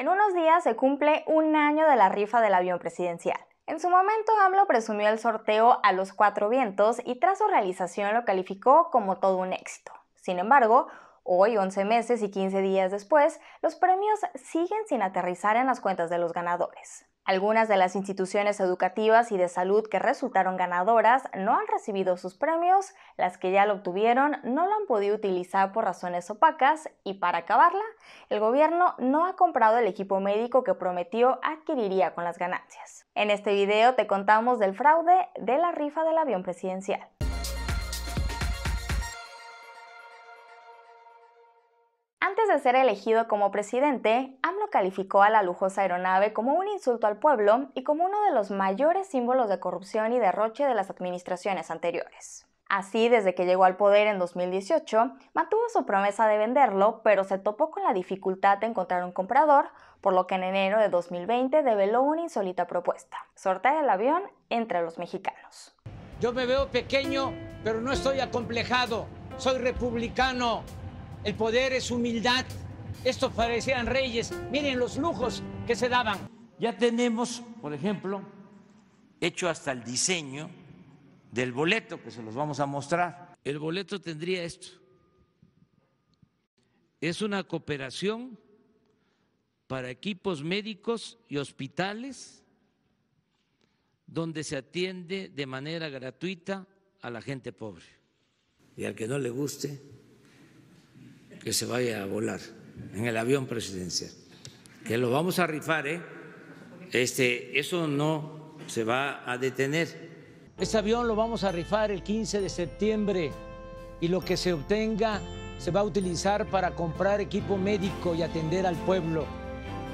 En unos días se cumple un año de la rifa del avión presidencial. En su momento, AMLO presumió el sorteo a los cuatro vientos y tras su realización lo calificó como todo un éxito. Sin embargo, hoy, 11 meses y 15 días después, los premios siguen sin aterrizar en las cuentas de los ganadores. Algunas de las instituciones educativas y de salud que resultaron ganadoras no han recibido sus premios, las que ya lo obtuvieron no lo han podido utilizar por razones opacas y para acabarla, el gobierno no ha comprado el equipo médico que prometió adquiriría con las ganancias. En este video te contamos del fraude de la rifa del avión presidencial. de ser elegido como presidente, AMLO calificó a la lujosa aeronave como un insulto al pueblo y como uno de los mayores símbolos de corrupción y derroche de las administraciones anteriores. Así, desde que llegó al poder en 2018, mantuvo su promesa de venderlo, pero se topó con la dificultad de encontrar un comprador, por lo que en enero de 2020 develó una insólita propuesta, sortear el avión entre los mexicanos. Yo me veo pequeño, pero no estoy acomplejado, soy republicano, el poder es humildad. Estos parecían reyes. Miren los lujos que se daban. Ya tenemos, por ejemplo, hecho hasta el diseño del boleto, que se los vamos a mostrar. El boleto tendría esto. Es una cooperación para equipos médicos y hospitales donde se atiende de manera gratuita a la gente pobre. Y al que no le guste, que se vaya a volar en el avión presidencial. Que lo vamos a rifar, ¿eh? Este, eso no se va a detener. Este avión lo vamos a rifar el 15 de septiembre y lo que se obtenga se va a utilizar para comprar equipo médico y atender al pueblo.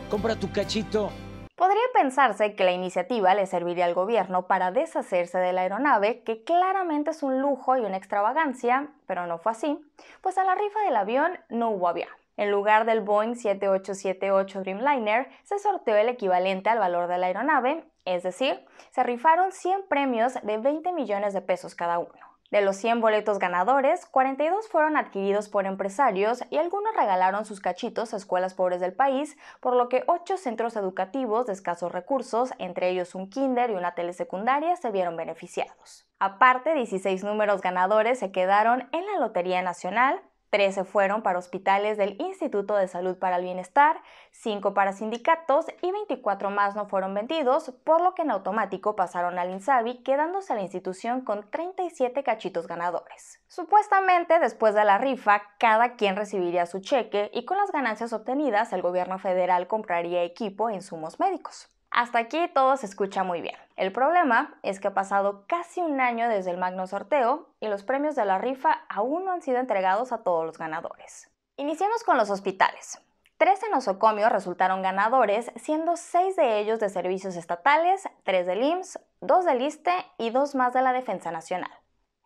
Compra tu cachito Podría pensarse que la iniciativa le serviría al gobierno para deshacerse de la aeronave, que claramente es un lujo y una extravagancia, pero no fue así, pues a la rifa del avión no hubo avión. En lugar del Boeing 7878 Dreamliner, se sorteó el equivalente al valor de la aeronave, es decir, se rifaron 100 premios de 20 millones de pesos cada uno. De los 100 boletos ganadores, 42 fueron adquiridos por empresarios y algunos regalaron sus cachitos a escuelas pobres del país, por lo que 8 centros educativos de escasos recursos, entre ellos un kinder y una telesecundaria, se vieron beneficiados. Aparte, 16 números ganadores se quedaron en la Lotería Nacional, 13 fueron para hospitales del Instituto de Salud para el Bienestar, 5 para sindicatos y 24 más no fueron vendidos, por lo que en automático pasaron al Insabi, quedándose a la institución con 37 cachitos ganadores. Supuestamente, después de la rifa, cada quien recibiría su cheque y con las ganancias obtenidas el gobierno federal compraría equipo e insumos médicos. Hasta aquí todo se escucha muy bien. El problema es que ha pasado casi un año desde el magno sorteo y los premios de la rifa aún no han sido entregados a todos los ganadores. Iniciemos con los hospitales. en nosocomios resultaron ganadores, siendo seis de ellos de servicios estatales, tres del IMSS, dos de Liste y dos más de la Defensa Nacional.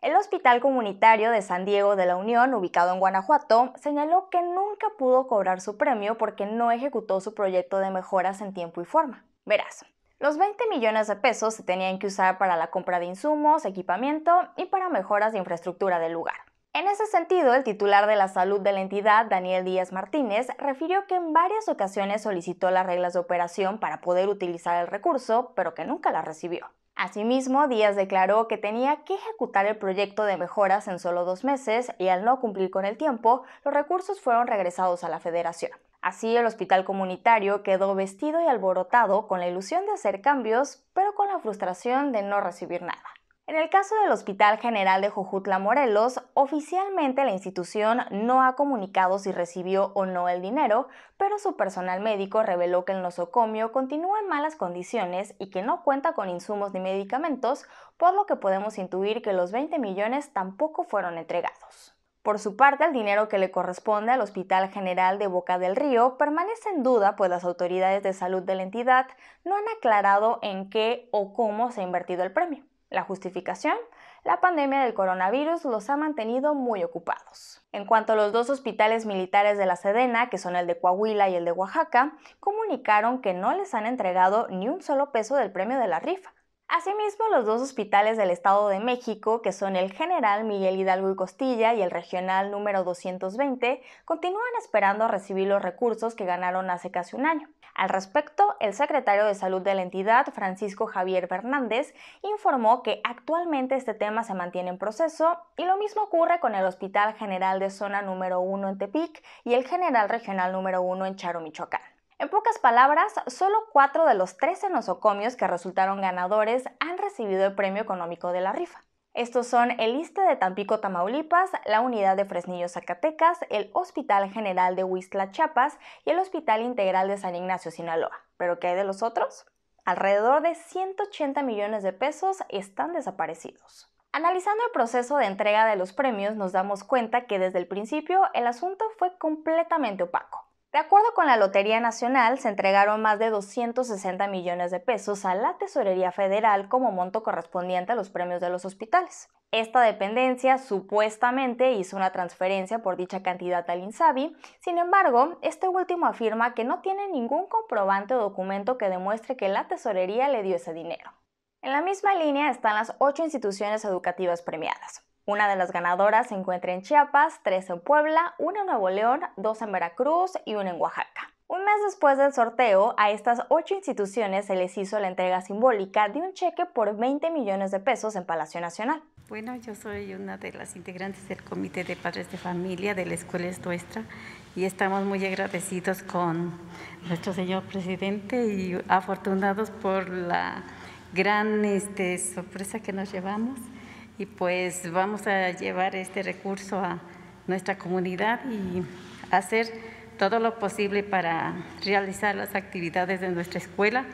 El Hospital Comunitario de San Diego de la Unión, ubicado en Guanajuato, señaló que nunca pudo cobrar su premio porque no ejecutó su proyecto de mejoras en tiempo y forma. Verás, los 20 millones de pesos se tenían que usar para la compra de insumos, equipamiento y para mejoras de infraestructura del lugar. En ese sentido, el titular de la salud de la entidad, Daniel Díaz Martínez, refirió que en varias ocasiones solicitó las reglas de operación para poder utilizar el recurso, pero que nunca las recibió. Asimismo, Díaz declaró que tenía que ejecutar el proyecto de mejoras en solo dos meses y al no cumplir con el tiempo, los recursos fueron regresados a la federación. Así el hospital comunitario quedó vestido y alborotado con la ilusión de hacer cambios, pero con la frustración de no recibir nada. En el caso del Hospital General de Jojutla Morelos, oficialmente la institución no ha comunicado si recibió o no el dinero, pero su personal médico reveló que el nosocomio continúa en malas condiciones y que no cuenta con insumos ni medicamentos, por lo que podemos intuir que los 20 millones tampoco fueron entregados. Por su parte, el dinero que le corresponde al Hospital General de Boca del Río permanece en duda, pues las autoridades de salud de la entidad no han aclarado en qué o cómo se ha invertido el premio. La justificación, la pandemia del coronavirus los ha mantenido muy ocupados. En cuanto a los dos hospitales militares de la Sedena, que son el de Coahuila y el de Oaxaca, comunicaron que no les han entregado ni un solo peso del premio de la rifa, Asimismo, los dos hospitales del Estado de México, que son el General Miguel Hidalgo y Costilla y el Regional número 220, continúan esperando recibir los recursos que ganaron hace casi un año. Al respecto, el secretario de Salud de la entidad, Francisco Javier Fernández, informó que actualmente este tema se mantiene en proceso y lo mismo ocurre con el Hospital General de Zona número 1 en Tepic y el General Regional número 1 en Charo, Michoacán. En pocas palabras, solo cuatro de los 13 nosocomios que resultaron ganadores han recibido el premio económico de la rifa. Estos son el ISTE de Tampico, Tamaulipas, la Unidad de Fresnillo, Zacatecas, el Hospital General de Huistla, Chiapas y el Hospital Integral de San Ignacio, Sinaloa. ¿Pero qué hay de los otros? Alrededor de 180 millones de pesos están desaparecidos. Analizando el proceso de entrega de los premios, nos damos cuenta que desde el principio el asunto fue completamente opaco. De acuerdo con la Lotería Nacional, se entregaron más de 260 millones de pesos a la Tesorería Federal como monto correspondiente a los premios de los hospitales. Esta dependencia supuestamente hizo una transferencia por dicha cantidad al Insabi, sin embargo, este último afirma que no tiene ningún comprobante o documento que demuestre que la tesorería le dio ese dinero. En la misma línea están las ocho instituciones educativas premiadas. Una de las ganadoras se encuentra en Chiapas, tres en Puebla, una en Nuevo León, dos en Veracruz y una en Oaxaca. Un mes después del sorteo, a estas ocho instituciones se les hizo la entrega simbólica de un cheque por 20 millones de pesos en Palacio Nacional. Bueno, yo soy una de las integrantes del Comité de Padres de Familia de la Escuela Es Nuestra y estamos muy agradecidos con nuestro señor presidente y afortunados por la gran este, sorpresa que nos llevamos y pues vamos a llevar este recurso a nuestra comunidad y hacer todo lo posible para realizar las actividades de nuestra escuela,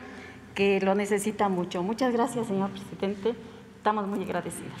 que lo necesita mucho. Muchas gracias, señor presidente. Estamos muy agradecidas.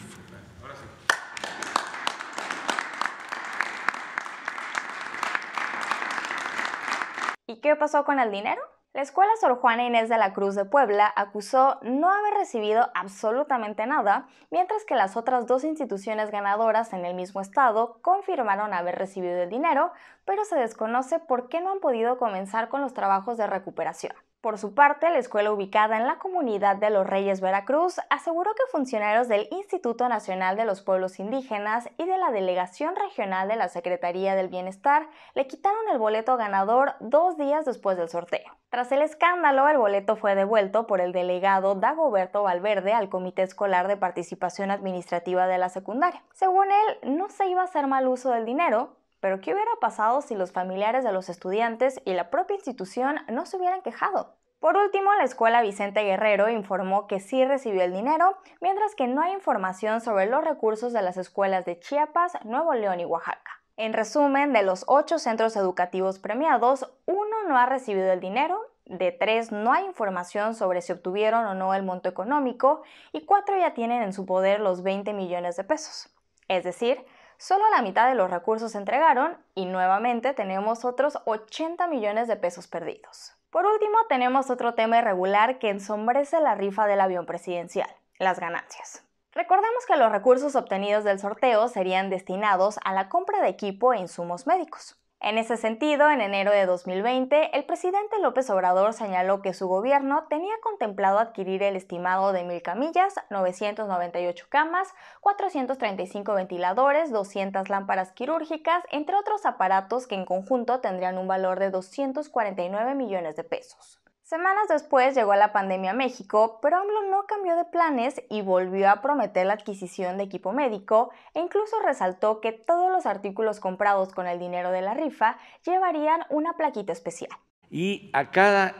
¿Y qué pasó con el dinero? La escuela Sor Juana Inés de la Cruz de Puebla acusó no haber recibido absolutamente nada, mientras que las otras dos instituciones ganadoras en el mismo estado confirmaron haber recibido el dinero, pero se desconoce por qué no han podido comenzar con los trabajos de recuperación. Por su parte, la escuela ubicada en la comunidad de Los Reyes Veracruz aseguró que funcionarios del Instituto Nacional de los Pueblos Indígenas y de la Delegación Regional de la Secretaría del Bienestar le quitaron el boleto ganador dos días después del sorteo. Tras el escándalo, el boleto fue devuelto por el delegado Dagoberto Valverde al Comité Escolar de Participación Administrativa de la Secundaria. Según él, no se iba a hacer mal uso del dinero, pero ¿qué hubiera pasado si los familiares de los estudiantes y la propia institución no se hubieran quejado? Por último, la escuela Vicente Guerrero informó que sí recibió el dinero, mientras que no hay información sobre los recursos de las escuelas de Chiapas, Nuevo León y Oaxaca. En resumen, de los ocho centros educativos premiados, uno no ha recibido el dinero, de tres no hay información sobre si obtuvieron o no el monto económico y cuatro ya tienen en su poder los 20 millones de pesos. Es decir, Solo la mitad de los recursos se entregaron y nuevamente tenemos otros 80 millones de pesos perdidos. Por último, tenemos otro tema irregular que ensombrece la rifa del avión presidencial, las ganancias. Recordemos que los recursos obtenidos del sorteo serían destinados a la compra de equipo e insumos médicos. En ese sentido, en enero de 2020, el presidente López Obrador señaló que su gobierno tenía contemplado adquirir el estimado de mil camillas, 998 camas, 435 ventiladores, 200 lámparas quirúrgicas, entre otros aparatos que en conjunto tendrían un valor de 249 millones de pesos. Semanas después llegó la pandemia a México, pero AMLO no cambió de planes y volvió a prometer la adquisición de equipo médico e incluso resaltó que todos los artículos comprados con el dinero de la rifa llevarían una plaquita especial. Y a cada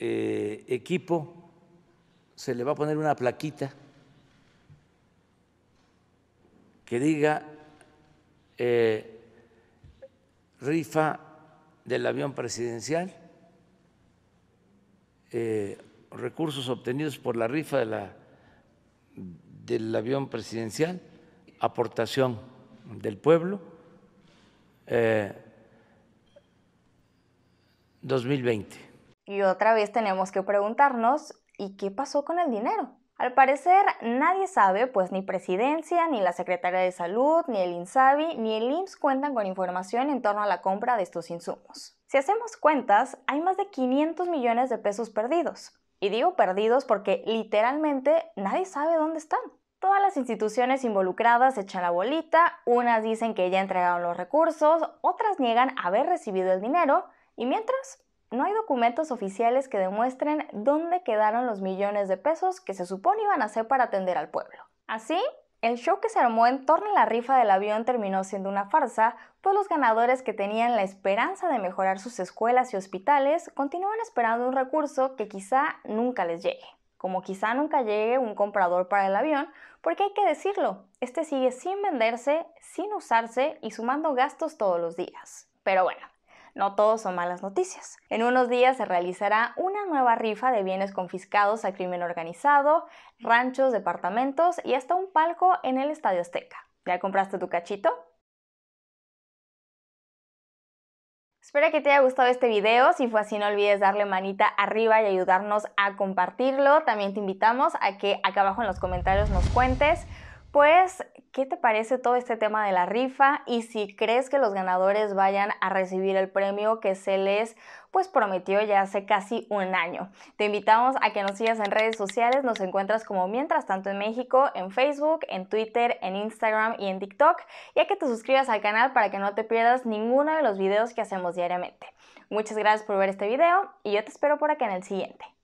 eh, equipo se le va a poner una plaquita que diga eh, rifa del avión presidencial eh, recursos obtenidos por la rifa de la, del avión presidencial, aportación del pueblo, 2020. Eh, y otra vez tenemos que preguntarnos, ¿y qué pasó con el dinero? Al parecer nadie sabe, pues ni Presidencia, ni la Secretaría de Salud, ni el INSABI, ni el IMSS cuentan con información en torno a la compra de estos insumos. Si hacemos cuentas, hay más de 500 millones de pesos perdidos. Y digo perdidos porque literalmente nadie sabe dónde están. Todas las instituciones involucradas echan la bolita, unas dicen que ya entregaron los recursos, otras niegan haber recibido el dinero, y mientras, no hay documentos oficiales que demuestren dónde quedaron los millones de pesos que se supone iban a ser para atender al pueblo. Así, el show que se armó en torno a la rifa del avión terminó siendo una farsa, pues los ganadores que tenían la esperanza de mejorar sus escuelas y hospitales continúan esperando un recurso que quizá nunca les llegue. Como quizá nunca llegue un comprador para el avión, porque hay que decirlo, este sigue sin venderse, sin usarse y sumando gastos todos los días. Pero bueno, no todos son malas noticias. En unos días se realizará una nueva rifa de bienes confiscados a crimen organizado, ranchos, departamentos y hasta un palco en el Estadio Azteca. ¿Ya compraste tu cachito? Espero que te haya gustado este video, si fue así no olvides darle manita arriba y ayudarnos a compartirlo. También te invitamos a que acá abajo en los comentarios nos cuentes pues, ¿qué te parece todo este tema de la rifa? Y si crees que los ganadores vayan a recibir el premio que se les pues prometió ya hace casi un año. Te invitamos a que nos sigas en redes sociales, nos encuentras como Mientras tanto en México, en Facebook, en Twitter, en Instagram y en TikTok, y a que te suscribas al canal para que no te pierdas ninguno de los videos que hacemos diariamente. Muchas gracias por ver este video y yo te espero por aquí en el siguiente.